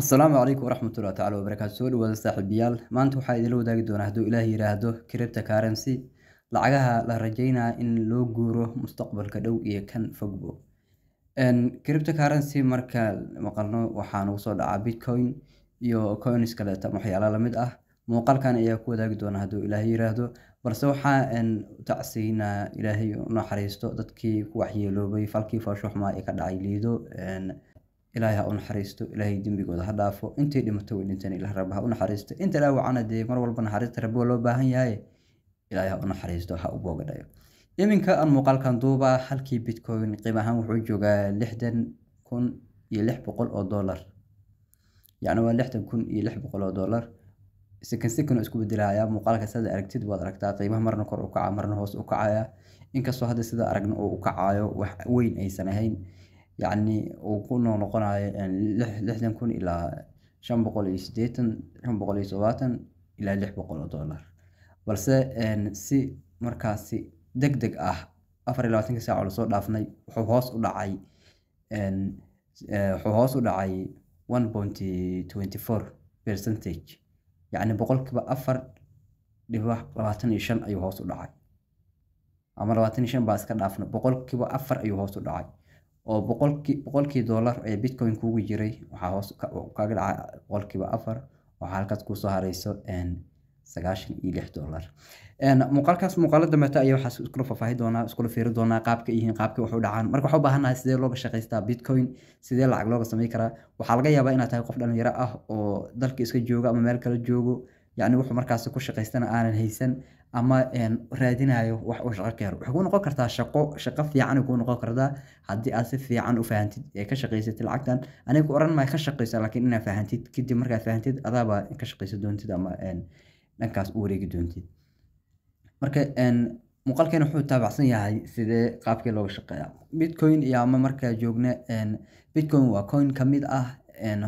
assalaamu calaykum waraxmatullahi tacala wabarakaatu soo dhawaada saaxiibayaal maanta waxaa idinla wadaagi doonaa hadduu ilaah yidhaahdo cripto currency lacagaha la rajaynaa in loo guuro mustaqbalka dhow iyo kan fogbo crypto currency marka maqalno waxaa nagu soo dhacaa bitcoin iyo coins kaleeta waxyaala lamid ah muuqaalkan ayaa ku wadaagi doonaa hadduu ilaah yidhaahdo balse waxaa tacsiinaa ilaahay u dadkii ku waxyeeloobay falkii fooshuxmaa ee ka dhacay liido ilaahay ha u naxariisto ilaahay dembigooda ha dhaafo intay dhimato way dhinteen ilaah rabbi ha u naxariisto inta dhaawacana dee mar walba naxariista rabbi loo baahan yahay ilaahay ha u naxariisto ha u booga dhayo iminka aan muuqaalkan duubaa halkii bitcoin qiim ahaan wuxuu joogaa lixdan kun iyo lix boqol oo doolar yacni waa lixdan kun iyo lix boqol oo doolar sekan sekan oo isku bedelaaya muuqaalka sidaad aragtid waad aragtaa qiimaha marna kor u kaca marna hoos u kacaya inkastoo hadda sida aragna oo u kacaayo wax weyn aysan ahayn yacni uu ku noqnoqonayo lixdan kun ilaa shan boqol iyo sideetan shan boqol iyo todobaatan ilaa lix boqol oo dollar balse si markaasi deg deg ah afar iyo labaatanka saac oo lasoo dhaafnay wuxuu hoos u dhacay wuxuu hoos u dhacay one point twenty four percentage yacni boqolkiiba afar dhibac labaatan iyo shan ayuu hoos u dhacay ama labaatan iyo shan baa iska dhaafnay boqolkiiba afar ayuu hoos u dhacay oo boqolkii dollar ee bitcoin kugu jiray waxaa hoos kaga dhacay boqolkiiba afar waxaa halkaas kusoo harayso sagaashan iyo lix dollar muuqaalkaas muuqaala dambeta ayaa waxaa iskula faafaahi doonaa iskula fiiri doonaa qaabka yihiin qaabka wax dhacaan marka waxaa u baahannahay sidee looga shaqaystaa bitcoin sidee lacag looga samayn karaa waxaa laga yaabaa inaad tahay qof dhallinyaro ah oo dalka iska jooga ama meel kale joogo yacni wuxuu markaasi ku shaqaystana aanan haysan ama raadinayo wax u shaqo ka helo waxay kuu noqon kartaa shaqo shaqo fiican kuu noqon kartaa haddii aad si fiican u fahantid ee ka shaqaysatid lacagtan aniga ku oran maayo ka shaqaysa laakiin inaa fahantid kadib markaad fahantid adaaba ka shaqaysa doontid ama dhankaas u wareegi doontid marka muuqaalkeena wuxuu taabacsan yahay sidee qaabkii looga shaqeeya bitcoin iyo ama markaa joogna bitcoin waa coin ka ah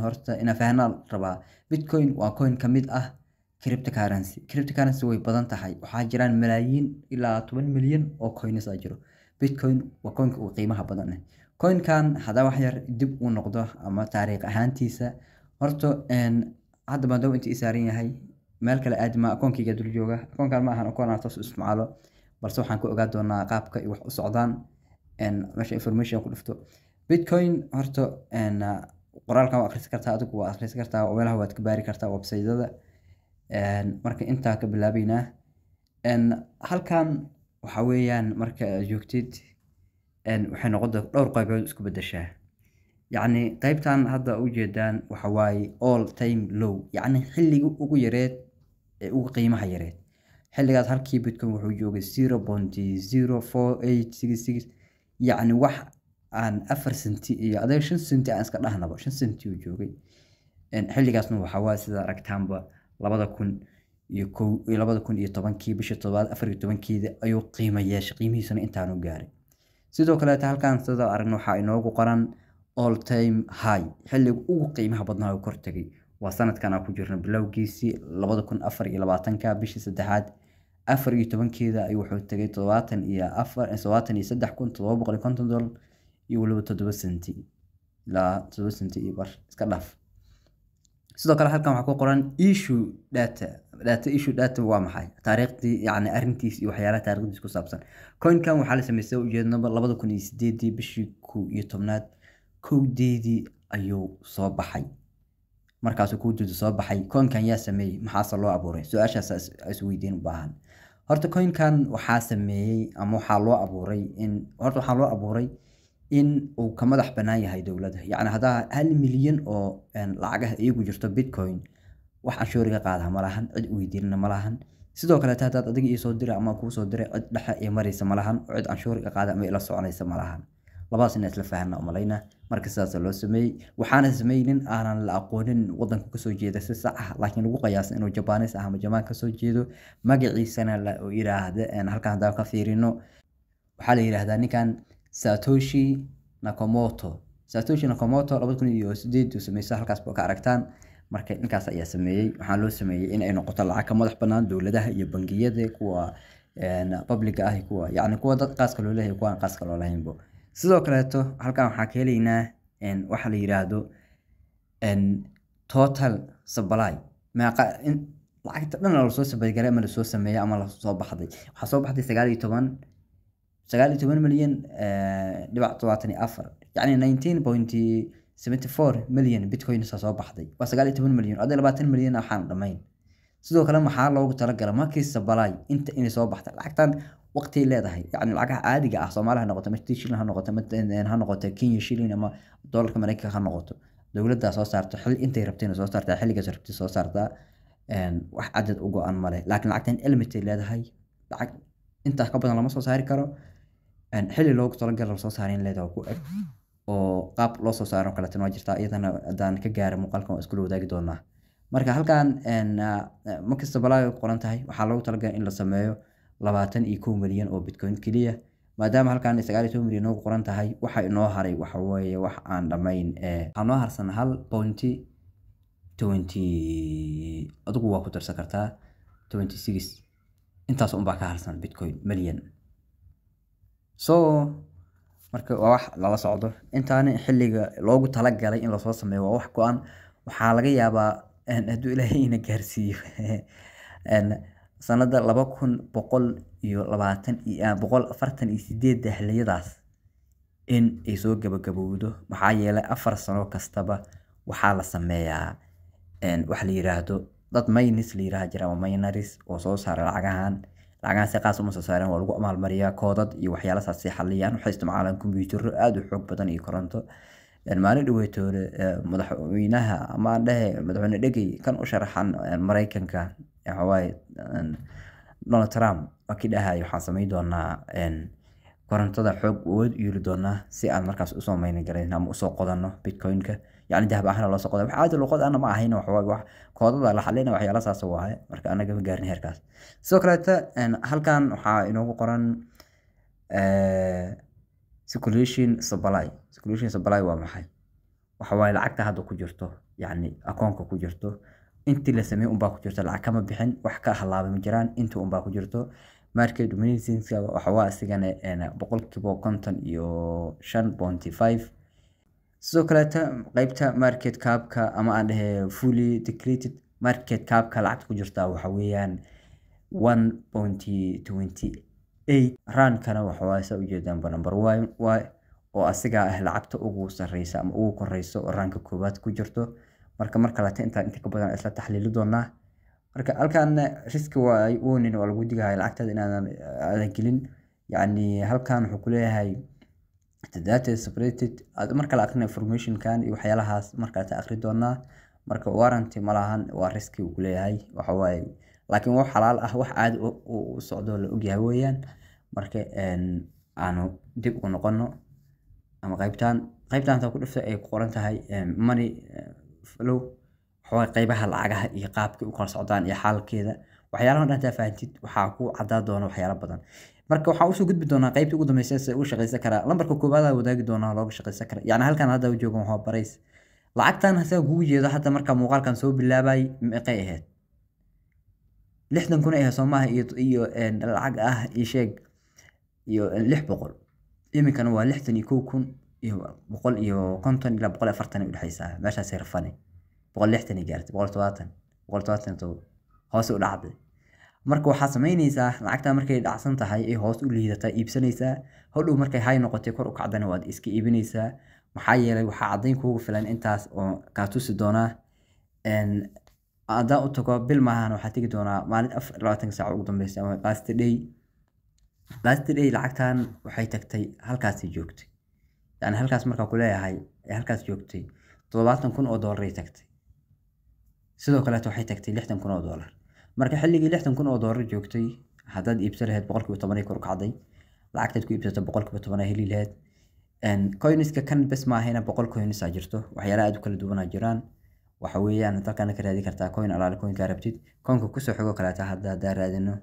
horta inaa fahanaa rabaa bitcoin waa coin ka ah cryptocurrency cryptocurrency way badan tahay waxaa jiraan malaayiin ilaa toban milyan oo coins aa ah jiro bitcoin waa coinka ugu qiimaha badan eh coinkan hadaa wax yar dib uu noqdo ama taariikh ahaantiisa horta hadda maadaama inta isaaran yahay meel kale aadima akoonkayga dul jooga akoonkan ma akoon aan toos isticmaalo balse waxaan ka ogaa doonaa qaabka ay wax u socdaan meesha information ku dhufto bitcoin horta qoraalkan waa akhrisi kartaa adigu waa akhrisi kartaa meelaha waad ka baari kartaa websaydyada marka intaa ka bilaabeynaa halkan waxaa weyaan marka joogtid waxay noqonta dhowr qaybood isku bedeshaa yacni qaybtan hadda ujeedaan waxawaaye all time low yacni xilliga ugu yareed ee ugu qiimaha yareed xilligaas halkii bitcoin wuxuu joogay zero bonty zero four eight six six yacni wax aan afar centi iyo adeeg shan centi aan iska dhahnaba shan centi uu joogay xilligaasna waxawaaye sida aragtaanba labada kun iyo kun iyo tobankii bishii toddobaad afariyo tobankeeda ayuu qiimayaasha qiimihiisana intaanu gaaray sidoo kaleeta halkaan sida aragna waxaa inoogu qoran all time high xiliga ugu qiimaha badnaa oo kortagay waa sanadkan ku jirna bilowgiisii labada kun afar iyo labaatanka bishii saddexaad afar iyo tobankeeda ayuu wuxuu tegay toddobaatan iyo afar iyo saddex kun toddoba boqol iyo konton dolar iyo weliba toddoba senti ilaa toddoba senti iyo bar iska dhaaf sidoo kale halkan waxaa ku qoran issue data data issue data waa maxay taariikhdii yacni arrintiis iyo waxyaalaha taariikhdiis ku saabsan coinkan waxaa la samaystay ujeednaba labada kun iyo sideedii bishii kow iyo tobnaad kowdeedii ayuu soo baxay markaasuu kowdeedu soo baxay coinkan yaa sameeyey maxaase loo abuuray su-aashaas isweydiin u baahan horta coinkan waxaa sameeyey ama waxaa loo abuuray in horta waxaa loo abuuray in uu ka madax bannaan yahay dowladda yacni haddaa hal milyan oo lacagaha iigu jirto bitcoin wax anshuuriga qaadaha ma cid weydiinana ma sidoo kaleete haddaad adiga iisoo dira ama kuusoo diray cid dhexe io maraysa ma oo cid canshuuriga qaada ama ila soconaysa ma labaas inaan isla fahanna umalayna marka sidaasa loo sameeyey waxaana sameeyey nin aanan la aqoonin wadanka kasoo jeeda si sax ah laakiin lagu qiyaasa inuu jabaanis ah ama jamaan kasoo jeedo magaciisana la yidhaahda halkan haddaan ka fiirino waxaa la yidhaahdaa ninkan satoshi nakomoto satoshi nakamoto labada kun iyo sideeduu sameysay halkaas baa ka aragtaan marka ninkaas ayaa sameeyey waxaa loo sameeyey in noqoto lacag ka madax banaan dowladaha iyo bangiyada kuwa publiga ah kuwa yani kuwa dad qaaska loo leeyahay kuwaan qaaska loo lahaynbo sidoo kaleeto halkan waxaa ka helaynaa waxa la yiraahdo total supply lacagta dhan lasoo sabaygalay ama lasoo sameeyey ama lasoo baxday waxaa soo baxday sagaal iyo toban sagaal iyo toban milyan dhibac todobaatan iyo afar yacni nineteen point seventy four milyan bitcoinsa soo baxday waa sagaal iyo toban milyan oday labaatan milyan waxaanu dhamayn sidoo kale maxaa loogu talagala markii sabalay inta inay soo baxda lacagtan waqtiay leedahay yacni lacagaha caadiga ah soomaaliya ha noqoto mati shilin ha noqoto ha noqoto kenya shilin ama dollarka mareykanka ha noqoto dowladdaa soo saarto xil intay rabtayna soo saartaa xilligaas rabtay soo saartaa wax cadad u go-an male laakiin lacagtan ilmitay leedahay lacag intaas ka badan lama soo saari karo xili loogu talagalay lasoo saara in ku eg oo qaab loo soo saaro kaleetana waa jirtaa iyadana haddaan ka gaara muuqaalkan waan iskula wadaagi doonaa marka halkan markasta balaaga qoran tahay waxaa loogu talagalay in la sameeyo labaatan iyo kow milyan oo bitcoin keliya maadaama halkan sagaal iyo toban milyan noogu qoran tahay waxa inoo haray waxa wax aan dhammayn noo harsan hal pointy twenty adigu waa ku darsan kartaa twenty six intaas unbaa ka harsan bitcoin milyan so marka waa wax lala socdo intaani xiliga loogu talagalay in lasoo sameeyo waa wax go-an waxaa laga yaabaa hadduu ilaahay ina gaarsiiyo sanada laba kun boqol iyo labaatan boqol afartan iyo sideeda xiliyadaas in ay soo gabagabowdo maxaa yeelay afar sano kastaba waxaa la sameeyaa wax la yiraahdo dad maynis la yiraha jira ama maynaris oo soo saara lacagahan lacagahaas qaas uma soo saareen waa lagu amaalmariyaa koodad iyo waxyaalasaasay xaliyaan waxay isticmaalaan kombyuutaro aada u xoog badan iyo koronto maalin dhaweytoole madaxweynaha amaan dhehe madaxweyne dhegey kan u sharaxan mareykanka waxawaaye donald trump waa ki dhahay waxaan samayn doonaa korontada xoog awood u doonaa si aan markaas usoo mayni ama usoo qodanno bitcoinka yani dahab ahaan loosoo qodan waxaa jirta luqad anama ahayn koodada la xalina waxyaala saas waaye marka anaga ma gaarin heerkaas sidoo kaleeta halkan waxaa inoogu qoran circulation supply circulation supply waa maxay waxa lacagta hadda ku jirto yani akoonka ku jirto intii la sameeyey unbaa ku jirto lacag kama bixin wax ka halaabay ma jiraan inta unbaa ku jirto marka dominiciska waxawaa isagana boqolkiiba konton iyo shan bonty five sidoo kaleeta qeybta market cabka ama aan dhehe fully declated market cabka lacagta ku jirtaa waxa weeyaan one bonty twenty eight rankana waxawaa ujeedaanba number one oo asigaa ah lacagta ugu sareysa ama ugu koreyso oo koowaad ku jirto marka mar kaleta intaan inta ka badan isla taxliili doonaa marka halkaana riski waay onin waa lagu digahaya lacagtaada inaadan aadan eh, yacni halkan wuxuu kuleeyahay data separated aad marka akrina informationkan iyo waxyaalahaas markaata akri doonaa marka warranty ma waa riski uu kuleeyahay waxa laakiin wax xalaal ah wax caadi u socdo la ogyahay weeyaan marka aanu dib u noqono ama qaybtan qaybtan hataa ku dhifta ay ku qoran tahay money eh, flow waxawaya qeybaha lacagaha iyo qaabkay u kala socdaan iyo xaalkeeda waxyaalahan dhan taa fahamtid waxaa ku cadaa doona waxyaala badan marka waxaa usoo gudbi doonaa qeybtii ugu dambeysay se uga karaa lambarka koowaada wadaagi doonaa looga shaqaysan kara yacni halkan hadda joogo waa barays lacagtan hasaa kugu jeedo hadda marka muuqaalkan soo bilaabayay meeqay ahayd lixdan kun ay ahayd iyo iyo lacag ah ii sheeg iyo lix boqol iminkana waa lixdan iyo kow kun iyo boqol iyo konton ilaa boqol afartan ay udhexaysaa meeshaasay rafani boqol lixdan gaartay boqol todobaatan boqol todobaatan todoba hoose u dhacday marka waxaa samaynaysaa lacagtaa markay dhacsan tahay ee hoos u liidataa iibsanaysaa hodhow markay hay noqotay kor u kacdana waad iska iibinaysaa maxaa yeelay waxaa caddayn kuugu filan intaas oo kaa tusi doonaa haddaan u tago bil maahan waxaa tegi doonaa maalin afar labaatanka ugu dambeysa ama last day lacagtan waxay tagtay halkaasay joogtay yani halkaas markaa kuleeyahay halkaas joogtay toddobaatan kun oo doolar tagtay sidoo kaleeta waxay tagtay lixdan kun oo doolar marka xilligii lixdan kun oo dolar joogtay haddaad iibsan lahayd boqolkiiba tobanay kor kacday lacagtaad ku iibsato boqolkiiba tobanaa heli lahayd coyniska kan bes maahayna boqol coynis jirto waxyaalaha aad u kala duwanaa jiraan waxa weeyaan dalkaana ka raadi kartaa coin alaale coinkaa rabtid koonka kusoo xogoo kaleeta hadda raadino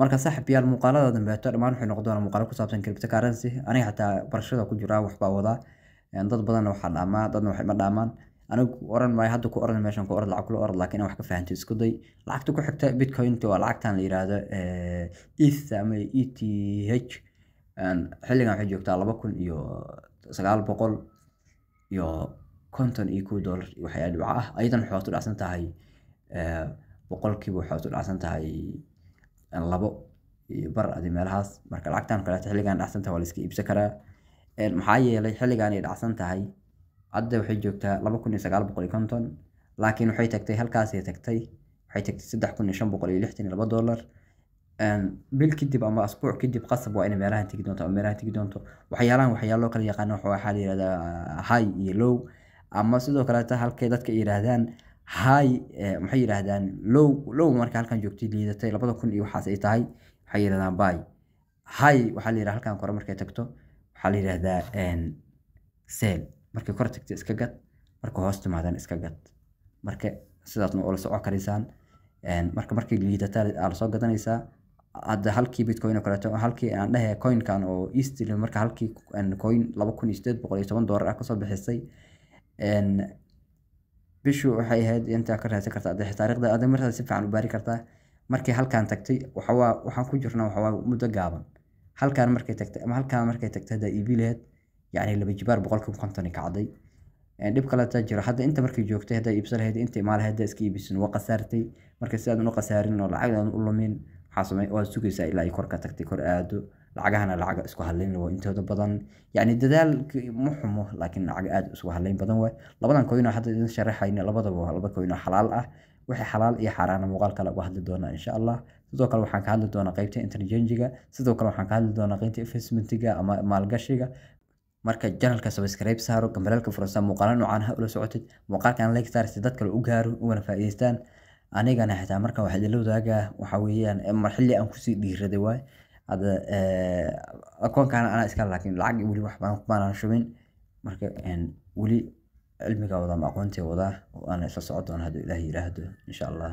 marka saaxib muuqaalada dambeeto dhammaan wuxuu noqon muuqaalo ku saabsan cryptocurrency aniga xataa barashada ku jiraa waxbaa wadaa dad badanna waxaa dhaamaa dadna waxay ma dhaamaan aniga ku oran maayo hadda ku oran meeshan ku orad lacag kula orad laakiin wax ka fahanti isku lacagta ku xigta bitcointa waa lacagtan la yiraahdo ETH e ama ETH xilligan waxay joogtaa laba kun iyo sagaal boqol iyo konton iyo kow doolar waxyaa dhibco ah ayadan waxay u dhacsan tahay eh, boqolkiiba waxay u dhacsan tahay labo bar adi meelahaas marka lacagtan kaleeto xilligan dhacsan tahay waa la iska iibsan karaa maxaa yeelay xilligan dhacsan tahay hadda waxay joogtaa laba kun iyo sagaal boqol iyo konton laakiin waxay tagtay halkaasay tagtay waxay tagtay saddex kun iyo shan boqol iyo lixdan iyo laba dollar ehm, bil kadib ama asbuuc kadib qasab waa inay meelahan tegi doonto ama meelahan tegi doonto waxyaalahan waxyaaloo kala yaqaana waxaa la yihahdaa ah, high iyo low ama sidoo kaleeta halkay dadka yidhaahdaan high eh, maxay yidhaahdaan low low marka halkan joogtay liidatay labada kun iyo waxaas ay tahay waxay yidhahdaan bay high waxaa la yidhahdaa halkan kore markay tagto waxaa la yidhahdaa ehm, sale markay kor tagto iska gad marka hoos timaadana iska gad marka sidaasna ula soco karaysaan marka markay liidataa aala soo gadanaysaa hadda halkii bitcoin oo kaleeto halkii aan dhehe coinkan oo eastl marka halkii coin laba kun iyo sideed boqol iyo toban doolar ah kasoo bixisay bishu waxay ahayd intaa ka raadsan kartaa adex taariikhda adag markaas si fiican u baari kartaa markay halkaan tagtay waxawaa waxaan ku jirnaa waxawaa muddo gaaban halkaan markay tagtay ama halkaan markay tagtay haddaa iibi laheed yani laba jibaar boqolkiiba konton ka dhib kaletaa jiro hadda inta markay joogtay haddaa iibsan lahayd inta imaale haddaa iska iibsan waa khasaartay marka si aadan u khasaarin oo lacag u lumin waxaa sugaysaa ilaa ay kor tagtay kor aado lacagahana lacaga isku hadlayn waa intooda badan yacni dadaalki ma xumo laakiin lacag aad isku hadlayn badan waay labadan koynoo hadda idin sharaxayna labadaba laba koynoo xalaal ah wixii xalaal iyo xaaraana muuqaal kale hadli doonaa insha allah sidoo kale waxaan ka hadli doonaa qeybta interchangiga sidoo kale waxaan ka hadli doonaa qeybta investmentiga ama maalgashiga marka janalka subscribe saaro gambalaalka furasa muuqaala noocaan ha ula socotid muuqaalkan like saar si dad kale u gaaro ugana faa'iidaystaan anigana xitaa marka waxa idin wadaaga waxa weeyaan marxili aan kusii dhiiraday waay hadda eh, akoonkana anaa iska laakiin lacag weli wax baan shubin marka weli cilmiga wadaa ma aqoontii wadaa oo aan isla socon hadduu ilaahay yiraahdo insha allah